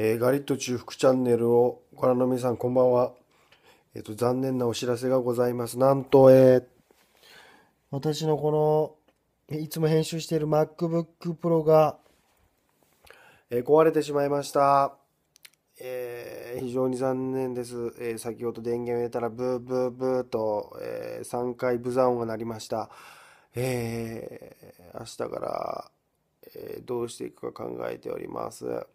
えー、ガリット中腹チャンネルをご覧の皆さん、こんばんは。えっ、ー、と、残念なお知らせがございます。なんと、えー、私のこの、いつも編集している MacBook Pro が、えー、壊れてしまいました。えー、非常に残念です。えー、先ほど電源を入れたら、ブーブーブーと、えー、3回ブザー音が鳴りました。えー、明日から、えー、どうしていくか考えております。